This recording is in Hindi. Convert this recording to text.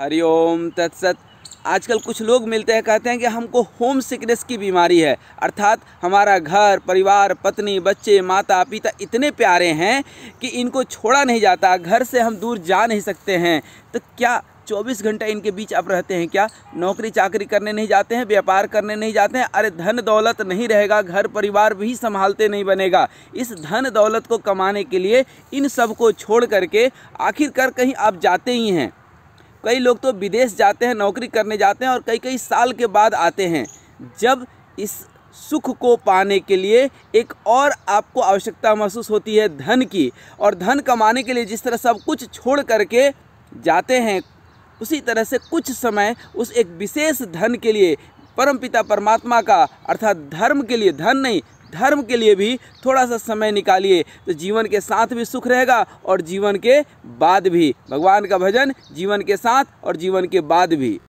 हरिओम तत्सत आजकल कुछ लोग मिलते हैं कहते हैं कि हमको होम सिकनेस की बीमारी है अर्थात हमारा घर परिवार पत्नी बच्चे माता पिता इतने प्यारे हैं कि इनको छोड़ा नहीं जाता घर से हम दूर जा नहीं सकते हैं तो क्या 24 घंटा इनके बीच आप रहते हैं क्या नौकरी चाकरी करने नहीं जाते हैं व्यापार करने नहीं जाते हैं अरे धन दौलत नहीं रहेगा घर परिवार भी संभालते नहीं बनेगा इस धन दौलत को कमाने के लिए इन सब को छोड़ करके आखिरकार कहीं आप जाते ही हैं कई लोग तो विदेश जाते हैं नौकरी करने जाते हैं और कई कई साल के बाद आते हैं जब इस सुख को पाने के लिए एक और आपको आवश्यकता महसूस होती है धन की और धन कमाने के लिए जिस तरह सब कुछ छोड़ करके जाते हैं उसी तरह से कुछ समय उस एक विशेष धन के लिए परमपिता परमात्मा का अर्थात धर्म के लिए धन नहीं धर्म के लिए भी थोड़ा सा समय निकालिए तो जीवन के साथ भी सुख रहेगा और जीवन के बाद भी भगवान का भजन जीवन के साथ और जीवन के बाद भी